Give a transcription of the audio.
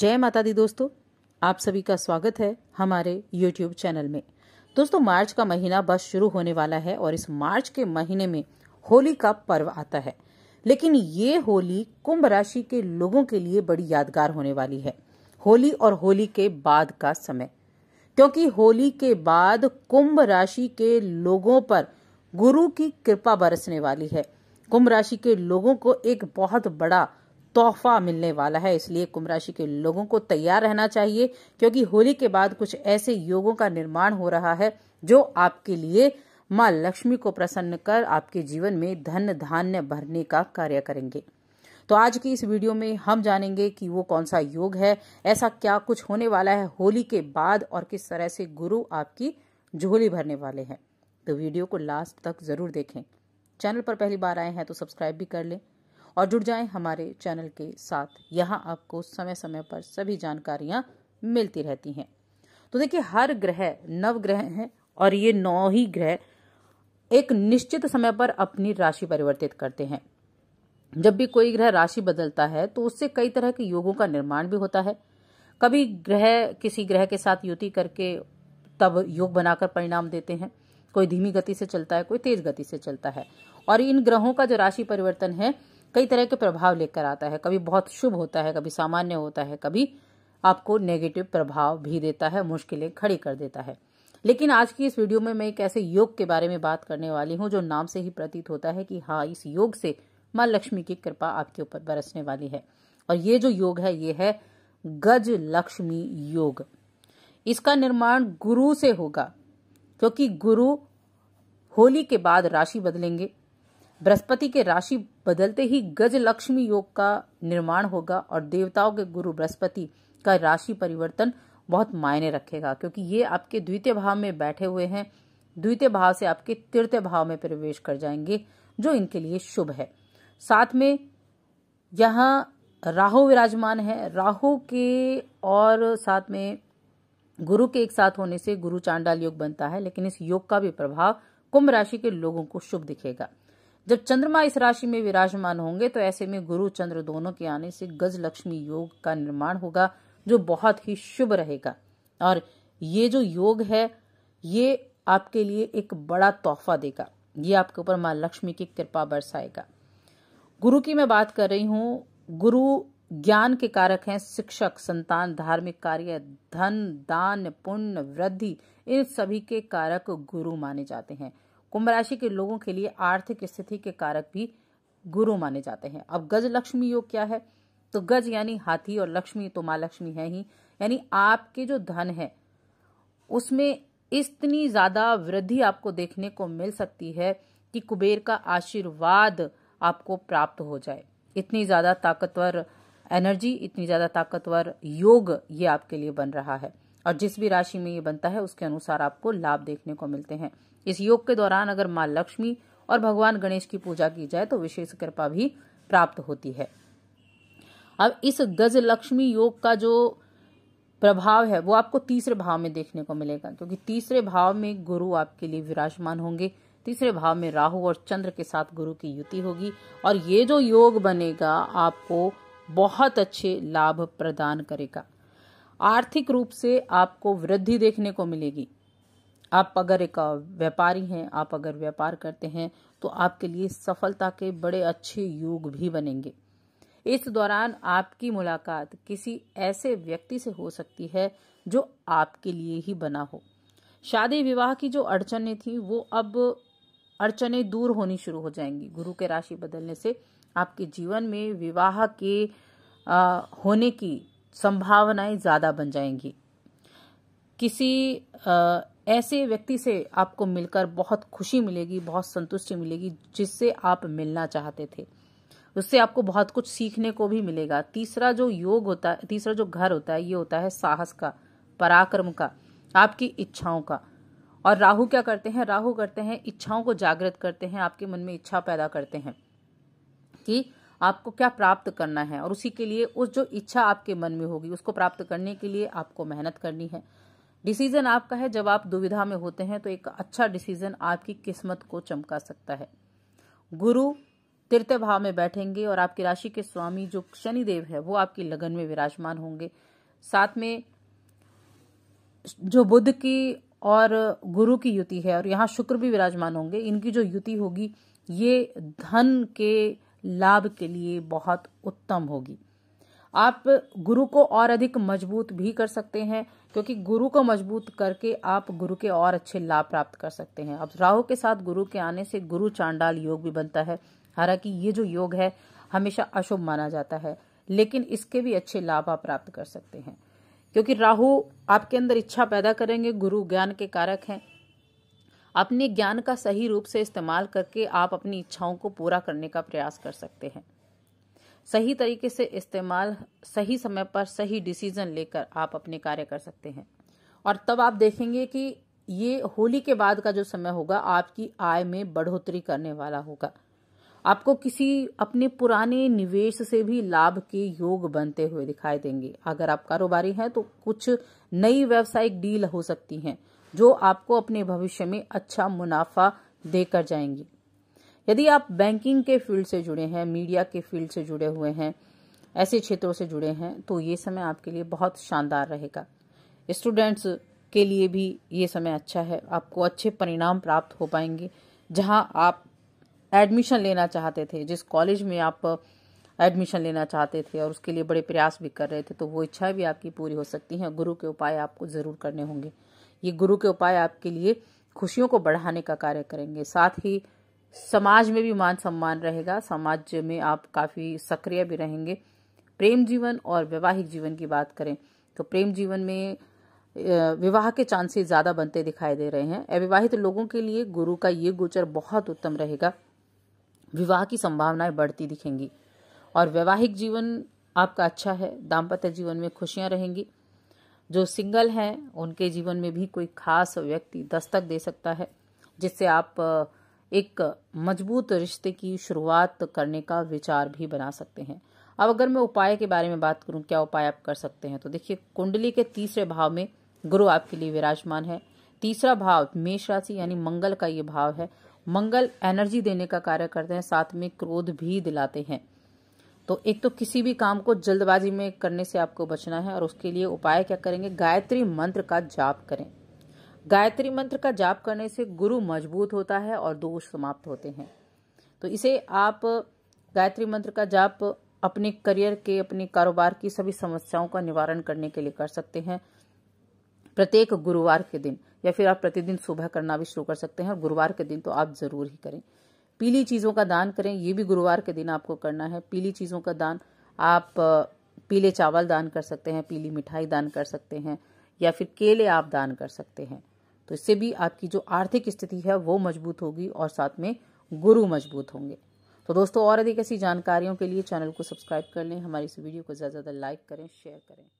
जय माता दी दोस्तों आप सभी का स्वागत है हमारे YouTube चैनल में दोस्तों मार्च का महीना बस शुरू होने वाला है और इस मार्च के महीने में होली का पर्व आता है लेकिन ये होली कुंभ राशि के लोगों के लिए बड़ी यादगार होने वाली है होली और होली के बाद का समय क्योंकि होली के बाद कुंभ राशि के लोगों पर गुरु की कृपा बरसने वाली है कुंभ राशि के लोगों को एक बहुत बड़ा तोहफा मिलने वाला है इसलिए कुंभ राशि के लोगों को तैयार रहना चाहिए क्योंकि होली के बाद कुछ ऐसे योगों का निर्माण हो रहा है जो आपके लिए माँ लक्ष्मी को प्रसन्न कर आपके जीवन में धन धान्य भरने का कार्य करेंगे तो आज की इस वीडियो में हम जानेंगे कि वो कौन सा योग है ऐसा क्या कुछ होने वाला है होली के बाद और किस तरह से गुरु आपकी झोली भरने वाले हैं तो वीडियो को लास्ट तक जरूर देखें चैनल पर पहली बार आए हैं तो सब्सक्राइब भी कर लें और जुड़ जाएं हमारे चैनल के साथ यहाँ आपको समय समय पर सभी जानकारियाँ मिलती रहती हैं तो देखिए हर ग्रह नव ग्रह हैं और ये नौ ही ग्रह एक निश्चित समय पर अपनी राशि परिवर्तित करते हैं जब भी कोई ग्रह राशि बदलता है तो उससे कई तरह के योगों का निर्माण भी होता है कभी ग्रह किसी ग्रह के साथ युति करके तब योग बनाकर परिणाम देते हैं कोई धीमी गति से चलता है कोई तेज गति से चलता है और इन ग्रहों का जो राशि परिवर्तन है कई तरह के प्रभाव लेकर आता है कभी बहुत शुभ होता है कभी सामान्य होता है कभी आपको नेगेटिव प्रभाव भी देता है मुश्किलें खड़ी कर देता है लेकिन आज की इस वीडियो में मैं एक ऐसे योग के बारे में बात करने वाली हूँ जो नाम से ही प्रतीत होता है कि हाँ इस योग से माँ लक्ष्मी की कृपा आपके ऊपर बरसने वाली है और ये जो योग है ये है गज लक्ष्मी योग इसका निर्माण गुरु से होगा क्योंकि गुरु होली के बाद राशि बदलेंगे बृहस्पति के राशि बदलते ही गज लक्ष्मी योग का निर्माण होगा और देवताओं के गुरु बृहस्पति का राशि परिवर्तन बहुत मायने रखेगा क्योंकि ये आपके द्वितीय भाव में बैठे हुए हैं द्वितीय भाव से आपके तृतीय भाव में प्रवेश कर जाएंगे जो इनके लिए शुभ है साथ में यहाँ राहु विराजमान है राहु के और साथ में गुरु के एक साथ होने से गुरु चांडाल योग बनता है लेकिन इस योग का भी प्रभाव कुंभ राशि के लोगों को शुभ दिखेगा जब चंद्रमा इस राशि में विराजमान होंगे तो ऐसे में गुरु चंद्र दोनों के आने से गज लक्ष्मी योग का निर्माण होगा जो बहुत ही शुभ रहेगा और ये जो योग है ये आपके लिए एक बड़ा तोहफा देगा ये आपके ऊपर माँ लक्ष्मी की कृपा बरसाएगा गुरु की मैं बात कर रही हूँ गुरु ज्ञान के कारक हैं शिक्षक संतान धार्मिक कार्य धन दान पुण्य वृद्धि इन सभी के कारक गुरु माने जाते हैं कुंभ राशि के लोगों के लिए आर्थिक स्थिति के कारक भी गुरु माने जाते हैं अब गज लक्ष्मी योग क्या है तो गज यानी हाथी और लक्ष्मी तो माँ लक्ष्मी है ही यानी आपके जो धन है उसमें इतनी ज्यादा वृद्धि आपको देखने को मिल सकती है कि कुबेर का आशीर्वाद आपको प्राप्त हो जाए इतनी ज्यादा ताकतवर एनर्जी इतनी ज्यादा ताकतवर योग ये आपके लिए बन रहा है और जिस भी राशि में ये बनता है उसके अनुसार आपको लाभ देखने को मिलते हैं इस योग के दौरान अगर माँ लक्ष्मी और भगवान गणेश की पूजा की जाए तो विशेष कृपा भी प्राप्त होती है अब इस गज लक्ष्मी योग का जो प्रभाव है वो आपको तीसरे भाव में देखने को मिलेगा क्योंकि तीसरे भाव में गुरु आपके लिए विराजमान होंगे तीसरे भाव में राहु और चंद्र के साथ गुरु की युति होगी और ये जो योग बनेगा आपको बहुत अच्छे लाभ प्रदान करेगा आर्थिक रूप से आपको वृद्धि देखने को मिलेगी आप अगर एक व्यापारी हैं आप अगर व्यापार करते हैं तो आपके लिए सफलता के बड़े अच्छे योग भी बनेंगे इस दौरान आपकी मुलाकात किसी ऐसे व्यक्ति से हो सकती है जो आपके लिए ही बना हो शादी विवाह की जो अड़चने थी वो अब अड़चने दूर होनी शुरू हो जाएंगी गुरु के राशि बदलने से आपके जीवन में विवाह के आ, होने की संभावनाएं ज़्यादा बन जाएंगी किसी आ, ऐसे व्यक्ति से आपको मिलकर बहुत खुशी मिलेगी बहुत संतुष्टि मिलेगी जिससे आप मिलना चाहते थे उससे आपको बहुत कुछ सीखने को भी मिलेगा तीसरा जो योग होता है तीसरा जो घर होता है ये होता है साहस का पराक्रम का आपकी इच्छाओं का और राहु क्या करते हैं राहु करते हैं इच्छाओं को जागृत करते हैं आपके मन में इच्छा पैदा करते हैं कि आपको क्या प्राप्त करना है और उसी के लिए उस जो इच्छा आपके मन में होगी उसको प्राप्त करने के लिए आपको मेहनत करनी है डिसीजन आपका है जब आप दुविधा में होते हैं तो एक अच्छा डिसीजन आपकी किस्मत को चमका सकता है गुरु तृतीय भाव में बैठेंगे और आपकी राशि के स्वामी जो शनिदेव है वो आपकी लगन में विराजमान होंगे साथ में जो बुद्ध की और गुरु की युति है और यहाँ शुक्र भी विराजमान होंगे इनकी जो युति होगी ये धन के लाभ के लिए बहुत उत्तम होगी आप गुरु को और अधिक मजबूत भी कर सकते हैं क्योंकि गुरु को मजबूत करके आप गुरु के और अच्छे लाभ प्राप्त कर सकते हैं अब राहु के साथ गुरु के आने से गुरु चांडाल योग भी बनता है हालांकि ये जो योग है हमेशा अशुभ माना जाता है लेकिन इसके भी अच्छे लाभ आप प्राप्त कर सकते हैं क्योंकि राहु आपके अंदर इच्छा पैदा करेंगे गुरु ज्ञान के कारक हैं अपने ज्ञान का सही रूप से इस्तेमाल करके आप अपनी इच्छाओं को पूरा करने का प्रयास कर सकते हैं सही तरीके से इस्तेमाल सही समय पर सही डिसीजन लेकर आप अपने कार्य कर सकते हैं और तब आप देखेंगे कि ये होली के बाद का जो समय होगा आपकी आय में बढ़ोतरी करने वाला होगा आपको किसी अपने पुराने निवेश से भी लाभ के योग बनते हुए दिखाई देंगे अगर आप कारोबारी हैं तो कुछ नई व्यावसायिक डील हो सकती हैं जो आपको अपने भविष्य में अच्छा मुनाफा देकर जाएंगी यदि आप बैंकिंग के फील्ड से जुड़े हैं मीडिया के फील्ड से जुड़े हुए हैं ऐसे क्षेत्रों से जुड़े हैं तो ये समय आपके लिए बहुत शानदार रहेगा स्टूडेंट्स के लिए भी ये समय अच्छा है आपको अच्छे परिणाम प्राप्त हो पाएंगे जहां आप एडमिशन लेना चाहते थे जिस कॉलेज में आप एडमिशन लेना चाहते थे और उसके लिए बड़े प्रयास भी कर रहे थे तो वो इच्छाएं भी आपकी पूरी हो सकती है गुरु के उपाय आपको ज़रूर करने होंगे ये गुरु के उपाय आपके लिए खुशियों को बढ़ाने का कार्य करेंगे साथ ही समाज में भी मान सम्मान रहेगा समाज में आप काफ़ी सक्रिय भी रहेंगे प्रेम जीवन और वैवाहिक जीवन की बात करें तो प्रेम जीवन में विवाह के चांसेस ज़्यादा बनते दिखाई दे रहे हैं अविवाहित लोगों के लिए गुरु का ये गोचर बहुत उत्तम रहेगा विवाह की संभावनाएं बढ़ती दिखेंगी और वैवाहिक जीवन आपका अच्छा है दाम्पत्य जीवन में खुशियां रहेंगी जो सिंगल हैं उनके जीवन में भी कोई खास व्यक्ति दस्तक दे सकता है जिससे आप एक मजबूत रिश्ते की शुरुआत करने का विचार भी बना सकते हैं अब अगर मैं उपाय के बारे में बात करूं क्या उपाय आप कर सकते हैं तो देखिए कुंडली के तीसरे भाव में गुरु आपके लिए विराजमान है तीसरा भाव मेष राशि यानी मंगल का ये भाव है मंगल एनर्जी देने का कार्य करते हैं साथ में क्रोध भी दिलाते हैं तो एक तो किसी भी काम को जल्दबाजी में करने से आपको बचना है और उसके लिए उपाय क्या करेंगे गायत्री मंत्र का जाप करें गायत्री मंत्र का जाप करने से गुरु मजबूत होता है और दोष समाप्त होते हैं तो इसे आप गायत्री मंत्र का जाप अपने करियर के अपने कारोबार की सभी समस्याओं का निवारण करने के लिए कर सकते हैं प्रत्येक गुरुवार के दिन या फिर आप प्रतिदिन सुबह करना भी शुरू कर सकते हैं और गुरुवार के दिन तो आप जरूर ही करें पीली चीज़ों का दान करें ये भी गुरुवार के दिन आपको करना है पीली चीज़ों का दान आप पीले चावल दान कर सकते हैं पीली मिठाई दान कर सकते हैं या फिर केले आप दान कर सकते हैं तो इससे भी आपकी जो आर्थिक स्थिति है वो मजबूत होगी और साथ में गुरु मजबूत होंगे तो दोस्तों और अधिक ऐसी जानकारियों के लिए चैनल को सब्सक्राइब कर लें हमारी इस वीडियो को ज़्यादा ज़्यादा लाइक करें शेयर करें